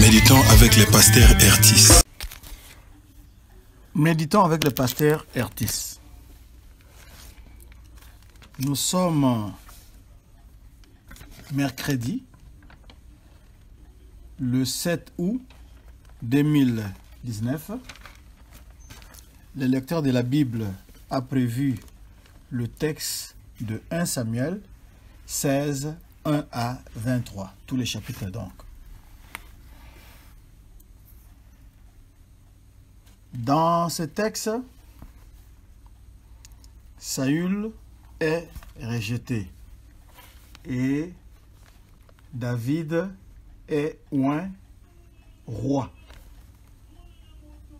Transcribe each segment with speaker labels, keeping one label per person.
Speaker 1: Méditons avec les pasteurs Ertis. Méditons avec les pasteurs Ertis. Nous sommes mercredi le 7 août 2019. Le lecteur de la Bible a prévu le texte de 1 Samuel 16, 1 à 23, tous les chapitres donc. Dans ce texte, Saül est rejeté et David est un roi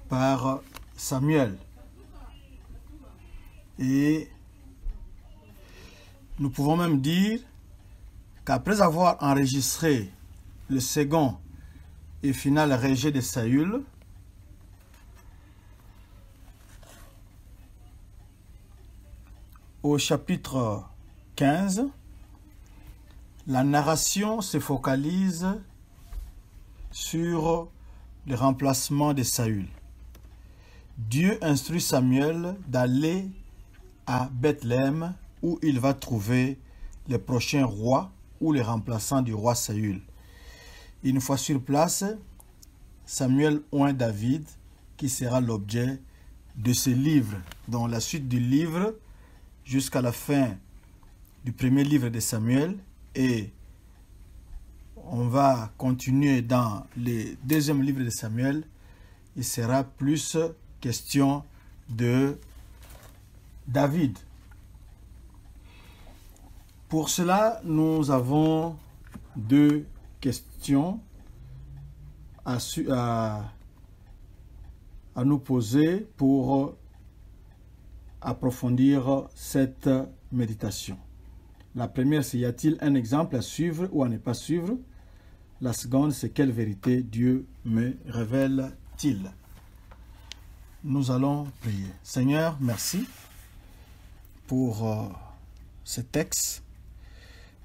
Speaker 1: par Samuel. Et nous pouvons même dire qu'après avoir enregistré le second et final rejet de Saül, au chapitre 15, la narration se focalise sur le remplacement de Saül. Dieu instruit Samuel d'aller à Bethléem où il va trouver le prochain roi ou le remplaçant du roi Saül. Une fois sur place, Samuel oint David qui sera l'objet de ce livre. Dans la suite du livre, jusqu'à la fin du premier livre de Samuel et on va continuer dans le deuxième livre de Samuel. Il sera plus question de David. Pour cela, nous avons deux questions à, à nous poser pour approfondir cette méditation. La première, c'est y a-t-il un exemple à suivre ou à ne pas suivre La seconde, c'est quelle vérité Dieu me révèle-t-il Nous allons prier. Seigneur, merci pour euh, ce texte.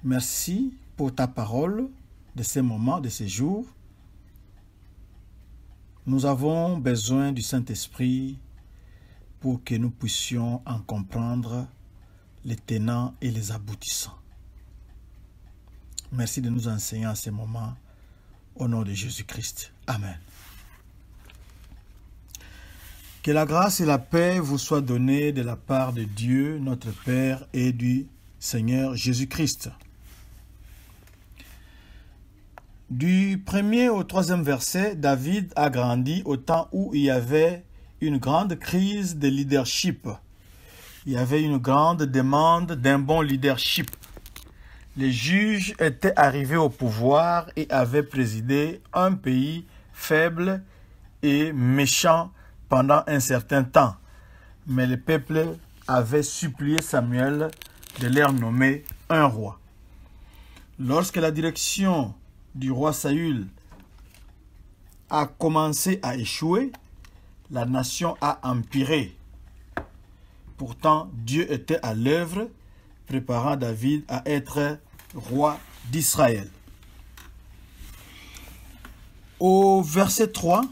Speaker 1: Merci pour ta parole de ces moments, de ces jours. Nous avons besoin du Saint-Esprit pour que nous puissions en comprendre les tenants et les aboutissants. Merci de nous enseigner en ce moment. Au nom de Jésus-Christ. Amen. Que la grâce et la paix vous soient données de la part de Dieu, notre Père, et du Seigneur Jésus-Christ. Du premier au troisième verset, David a grandi au temps où il y avait une grande crise de leadership. Il y avait une grande demande d'un bon leadership. Les juges étaient arrivés au pouvoir et avaient présidé un pays faible et méchant pendant un certain temps. Mais le peuple avait supplié Samuel de leur nommer un roi. Lorsque la direction du roi Saül a commencé à échouer, la nation a empiré. Pourtant, Dieu était à l'œuvre, préparant David à être roi d'Israël. Au verset 3,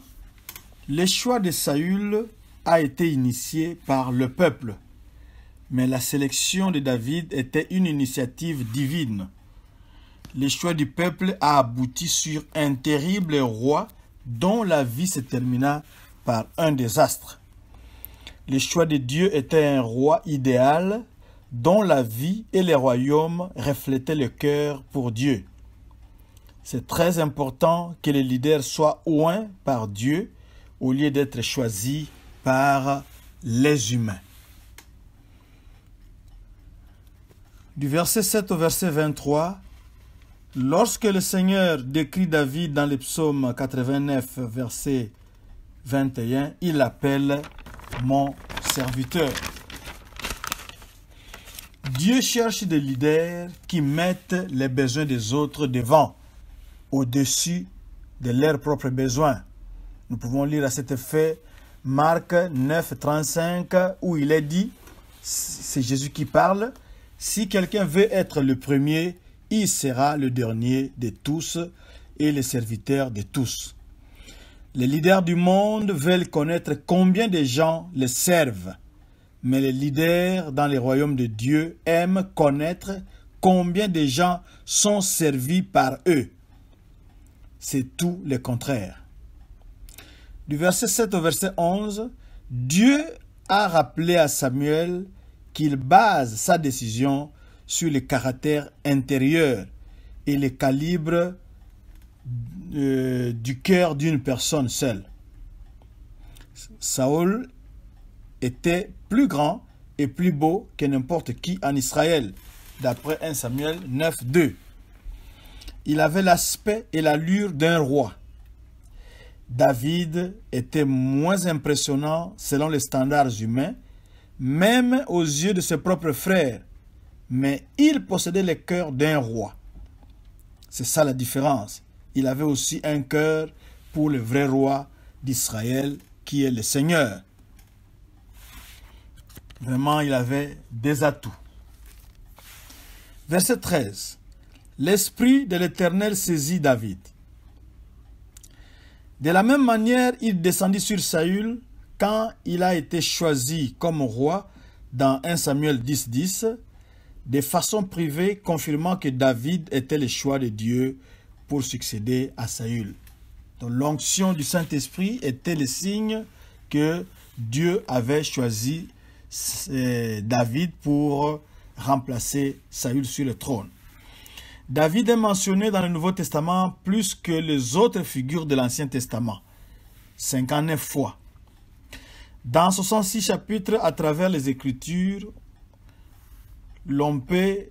Speaker 1: le choix de Saül a été initié par le peuple, mais la sélection de David était une initiative divine. Le choix du peuple a abouti sur un terrible roi dont la vie se termina par un désastre. Le choix de Dieu était un roi idéal dont la vie et les royaumes reflétaient le cœur pour Dieu. C'est très important que les leaders soient oint par Dieu au lieu d'être choisis par les humains. Du verset 7 au verset 23, lorsque le Seigneur décrit David dans les psaumes 89, verset 21, il appelle mon serviteur. Dieu cherche des leaders qui mettent les besoins des autres devant, au-dessus de leurs propres besoins. Nous pouvons lire à cet effet Marc 9, 35, où il est dit, c'est Jésus qui parle, si quelqu'un veut être le premier, il sera le dernier de tous et le serviteur de tous. Les leaders du monde veulent connaître combien de gens les servent. Mais les leaders dans les royaumes de Dieu aiment connaître combien de gens sont servis par eux. C'est tout le contraire. Du verset 7 au verset 11, Dieu a rappelé à Samuel qu'il base sa décision sur le caractères intérieur et le calibre euh, du cœur d'une personne seule. Saül était plus grand et plus beau que n'importe qui en Israël, d'après 1 Samuel 9, 2. Il avait l'aspect et l'allure d'un roi. David était moins impressionnant selon les standards humains, même aux yeux de ses propres frères, mais il possédait le cœur d'un roi. C'est ça la différence il avait aussi un cœur pour le vrai roi d'Israël qui est le Seigneur. Vraiment, il avait des atouts. Verset 13. L'Esprit de l'Éternel saisit David. De la même manière, il descendit sur Saül quand il a été choisi comme roi dans 1 Samuel 10.10, de façon privée, confirmant que David était le choix de Dieu pour succéder à Saül. l'onction du Saint-Esprit était le signe que Dieu avait choisi euh, David pour remplacer Saül sur le trône. David est mentionné dans le Nouveau Testament plus que les autres figures de l'Ancien Testament, 59 fois. Dans 66 chapitres à travers les Écritures, l'on peut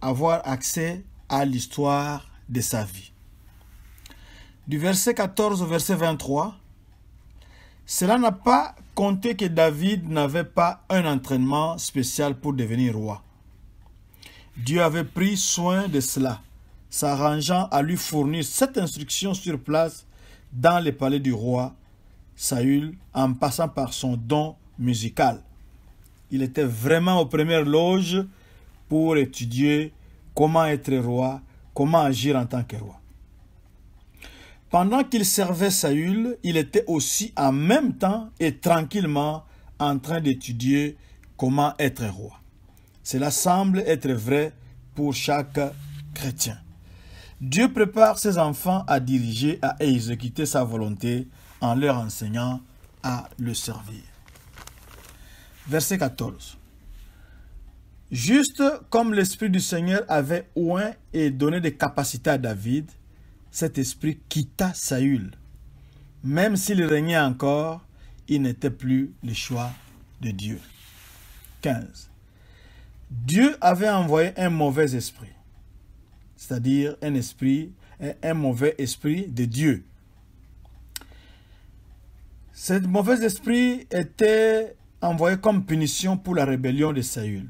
Speaker 1: avoir accès à l'histoire de sa vie. Du verset 14 au verset 23, cela n'a pas compté que David n'avait pas un entraînement spécial pour devenir roi. Dieu avait pris soin de cela, s'arrangeant à lui fournir cette instruction sur place dans le palais du roi Saül en passant par son don musical. Il était vraiment aux premières loges pour étudier comment être roi comment agir en tant que roi. Pendant qu'il servait Saül, il était aussi en même temps et tranquillement en train d'étudier comment être roi. Cela semble être vrai pour chaque chrétien. Dieu prépare ses enfants à diriger, à exécuter sa volonté en leur enseignant à le servir. Verset 14. Juste comme l'Esprit du Seigneur avait oint et donné des capacités à David, cet esprit quitta Saül. Même s'il régnait encore, il n'était plus le choix de Dieu. 15. Dieu avait envoyé un mauvais esprit, c'est-à-dire un esprit, un mauvais esprit de Dieu. Cet mauvais esprit était envoyé comme punition pour la rébellion de Saül.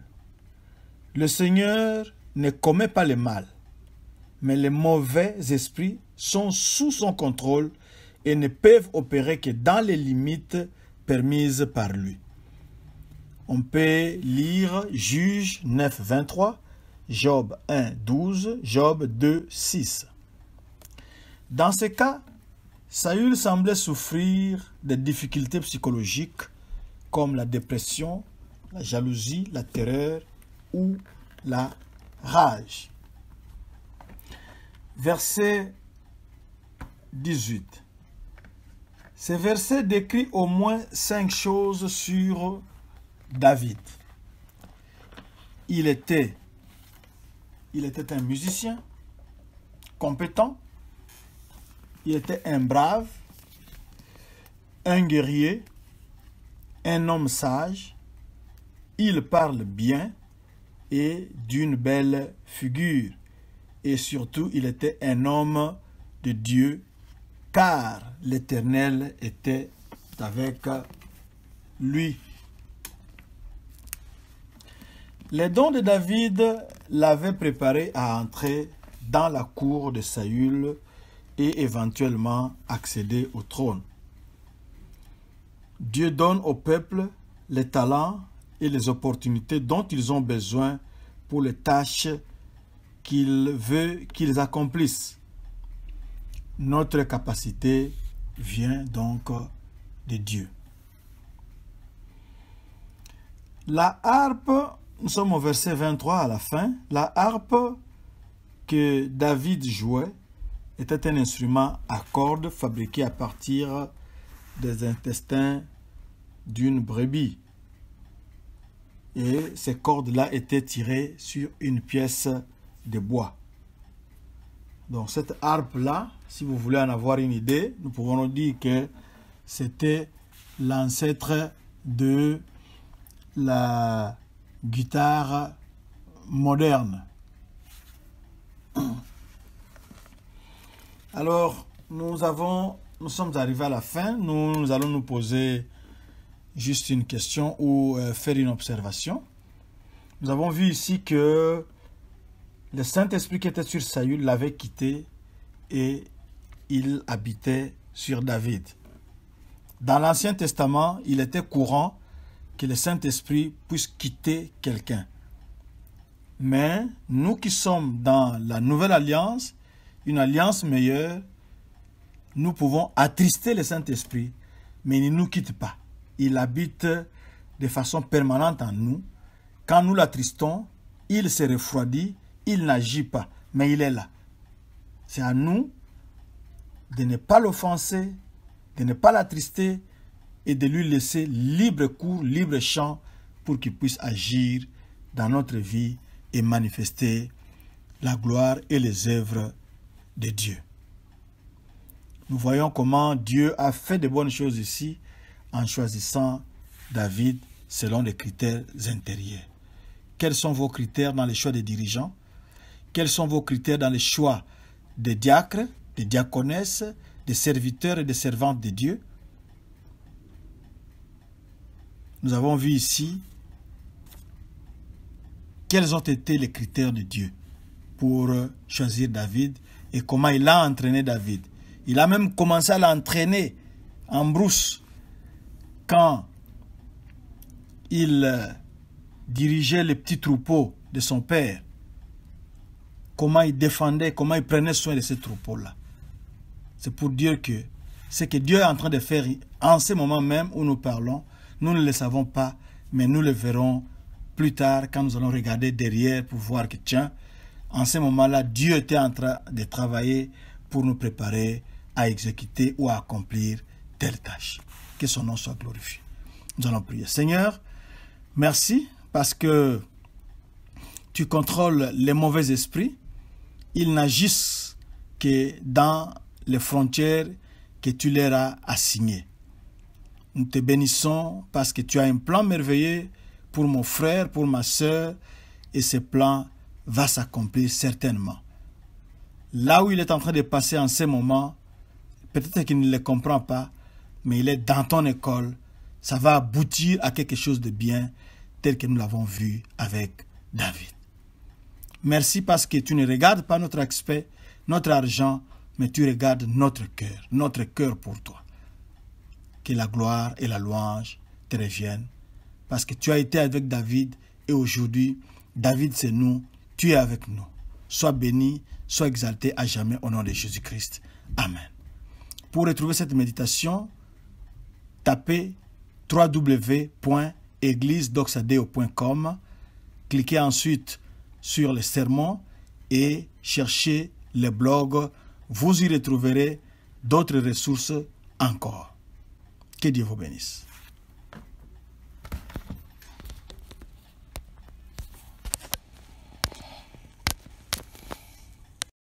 Speaker 1: Le Seigneur ne commet pas le mal, mais les mauvais esprits sont sous son contrôle et ne peuvent opérer que dans les limites permises par lui. On peut lire Juge 9, 23, Job 1, 12, Job 2, 6. Dans ce cas, Saül semblait souffrir des difficultés psychologiques comme la dépression, la jalousie, la terreur ou la rage. Verset 18. Ce verset décrit au moins cinq choses sur David. Il était, il était un musicien compétent, il était un brave, un guerrier, un homme sage, il parle bien, d'une belle figure. Et surtout, il était un homme de Dieu, car l'Éternel était avec lui. Les dons de David l'avaient préparé à entrer dans la cour de Saül et éventuellement accéder au trône. Dieu donne au peuple les talents, et les opportunités dont ils ont besoin pour les tâches qu'il veut qu'ils accomplissent. Notre capacité vient donc de Dieu. La harpe, nous sommes au verset 23 à la fin, la harpe que David jouait était un instrument à cordes fabriqué à partir des intestins d'une brebis et ces cordes-là étaient tirées sur une pièce de bois. Donc cette harpe-là, si vous voulez en avoir une idée, nous pouvons nous dire que c'était l'ancêtre de la guitare moderne. Alors, nous avons, nous sommes arrivés à la fin. Nous, nous allons nous poser juste une question ou euh, faire une observation. Nous avons vu ici que le Saint-Esprit qui était sur Saül l'avait quitté et il habitait sur David. Dans l'Ancien Testament, il était courant que le Saint-Esprit puisse quitter quelqu'un. Mais nous qui sommes dans la nouvelle alliance, une alliance meilleure, nous pouvons attrister le Saint-Esprit, mais il ne nous quitte pas il habite de façon permanente en nous. Quand nous l'attristons, il se refroidit, il n'agit pas, mais il est là. C'est à nous de ne pas l'offenser, de ne pas l'attrister et de lui laisser libre cours, libre champ pour qu'il puisse agir dans notre vie et manifester la gloire et les œuvres de Dieu. Nous voyons comment Dieu a fait de bonnes choses ici en choisissant David selon les critères intérieurs. Quels sont vos critères dans les choix des dirigeants Quels sont vos critères dans les choix des diacres, des diaconesses, des serviteurs et des servantes de Dieu Nous avons vu ici quels ont été les critères de Dieu pour choisir David et comment il a entraîné David. Il a même commencé à l'entraîner en brousse quand il euh, dirigeait les petits troupeaux de son père, comment il défendait, comment il prenait soin de ces troupeaux-là. C'est pour dire que ce que Dieu est en train de faire en ce moment même où nous parlons, nous ne le savons pas, mais nous le verrons plus tard quand nous allons regarder derrière pour voir que, tiens, en ce moment-là, Dieu était en train de travailler pour nous préparer à exécuter ou à accomplir telle tâche son nom soit glorifié. Nous allons prier. Seigneur, merci parce que tu contrôles les mauvais esprits. Ils n'agissent que dans les frontières que tu leur as assignées. Nous te bénissons parce que tu as un plan merveilleux pour mon frère, pour ma soeur, et ce plan va s'accomplir certainement. Là où il est en train de passer en ce moment, peut-être qu'il ne le comprend pas, mais il est dans ton école, ça va aboutir à quelque chose de bien, tel que nous l'avons vu avec David. Merci parce que tu ne regardes pas notre aspect, notre argent, mais tu regardes notre cœur, notre cœur pour toi. Que la gloire et la louange te reviennent, parce que tu as été avec David et aujourd'hui, David c'est nous, tu es avec nous. Sois béni, sois exalté à jamais au nom de Jésus-Christ. Amen. Pour retrouver cette méditation, tapez www.églisedoxadeo.com, cliquez ensuite sur le sermon et cherchez le blog. Vous y retrouverez d'autres ressources encore. Que Dieu vous bénisse.